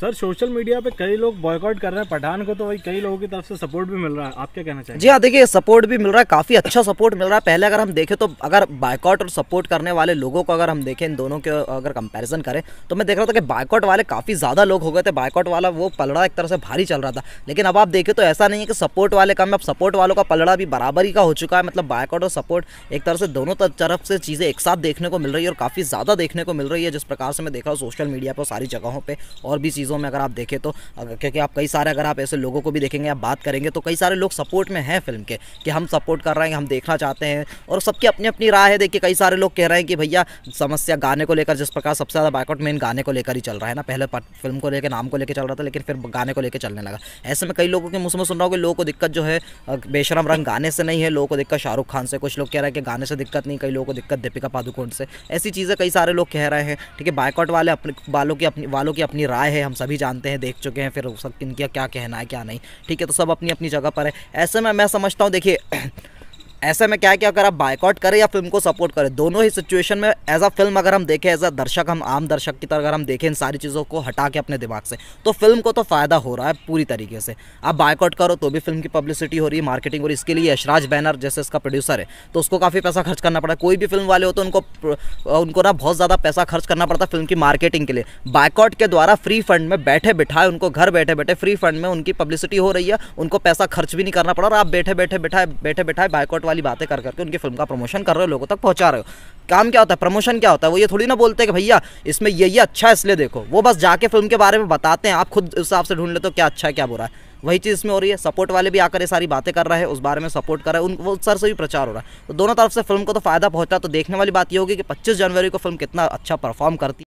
sir social media पे कई लोग बॉयकॉट कर रहे हैं पठान को तो वही कई लोगों की तरफ से सपोर्ट भी मिल रहा है आप क्या कहना चाहिए जी हाँ देखिए सपोर्ट भी मिल रहा है काफ़ी अच्छा सपोर्ट मिल रहा है पहले अगर हम देखें तो अगर बायकॉट और सपोर्ट करने वाले लोगों को अगर हम देखें इन दोनों के अगर कंपेरिजन करें तो मैं देख रहा था कि बायकॉट वाले काफ़ी ज़्यादा लोग हो गए थे बायकॉट वाला वो पलड़ा एक तरह से भारी चल रहा था लेकिन अब आप देखें तो ऐसा नहीं है कि सपोर्ट वाले कम अब सपोर्ट वालों का पलड़ा भी बराबरी का हो चुका है मतलब बायकॉट और सपोर्ट एक तरह से दोनों तरफ से चीज़ें एक साथ देखने को मिल रही है और काफ़ी ज़्यादा देखने को मिल रही है जिस प्रकार से मैं देख रहा हूँ सोशल मीडिया पर सारी जगहों पर और भी चीज़ चीज़ों में अगर आप देखें तो क्योंकि आप कई सारे अगर आप ऐसे लोगों को भी देखेंगे आप बात करेंगे तो कई सारे लोग सपोर्ट में हैं फिल्म के कि हम सपोर्ट कर रहे हैं हम देखना चाहते हैं और सबकी अपनी अपनी राय है देखिए कई सारे लोग कह रहे हैं कि भैया समस्या गाने को लेकर जिस प्रकार सबसे ज़्यादा बैकआउट मेन गाने को लेकर ही चल रहा है ना पहले फिल्म को लेकर नाम को लेकर चल रहा था लेकिन फिर गाने को लेकर चलने लगा ऐसे में कई लोगों के मुझसे सुन रहा हूँ कि लोगों को दिक्कत जो है बेशरम रंग गाने से नहीं है लोगों को दिक्कत शाहरुख खान से कुछ लोग कह रहे हैं कि गाने से दिक्कत नहीं कई लोगों को दिक्कत दीपिका पादुकोण से ऐसी चीज़ें कई सारे लोग कह रहे हैं ठीक है बायकॉट वाले अपने वालों की अपनी वालों की अपनी राय है हम सभी जानते हैं देख चुके हैं फिर सब किन क्या क्या कहना है क्या नहीं ठीक है तो सब अपनी अपनी जगह पर है ऐसे में मैं समझता हूँ देखिए ऐसे में क्या है कि अगर आप बाइकआउट करें या फिल्म को सपोर्ट करें दोनों ही सिचुएशन में एज अ फिल्म अगर हम देखें एज अ दर्शक हम आम दर्शक की तरह अगर हम देखें इन सारी चीज़ों को हटा के अपने दिमाग से तो फिल्म को तो फ़ायदा हो रहा है पूरी तरीके से आप बाइकआउट करो तो भी फिल्म की पब्लिसिटी हो रही है मार्केटिंग हो रही इसके लिए यशराज बैनर जैसे इसका प्रोड्यूसर है तो उसको काफ़ी पैसा खर्च करना पड़ा कोई भी फिल्म वाले हो तो उनको उनको ना बहुत ज़्यादा पैसा खर्च करना पड़ता फिल्म की मार्केटिंग के लिए बाइकआउट के द्वारा फ्री फंड में बैठे बिठाए उनको घर बैठे बैठे फ्री फंड में उनकी पब्लिसिटी हो रही है उनको पैसा खर्च भी नहीं करना पड़ा और आप बैठे बैठे बैठाए बैठे बैठाए बाइकआउट वाली बातें कर करके उनकी फिल्म का प्रमोशन कर रहे हो लोगों तक पहुंचा रहे हो काम क्या होता है प्रमोशन क्या होता है वो ये थोड़ी ना बोलते हैं कि भैया इसमें ये ये अच्छा है इसलिए देखो वो बस जाके फिल्म के बारे में बताते हैं आप खुद उस हिसाब से ढूंढ लेते हो क्या अच्छा है क्या बुरा है वही चीज़ इसमें हो रही है सपोर्ट वाले भी आकर ये सारी बातें कर रहे हैं उस बारे में सपोर्ट कर रहे हैं उन वो सर से भी प्रचार हो रहा है तो दोनों तरफ से फिल्म को तो फ़ायदा पहुंचा तो देखने वाली बात ये होगी कि 25 जनवरी को फिल्म कितना अच्छा परफॉर्म करती है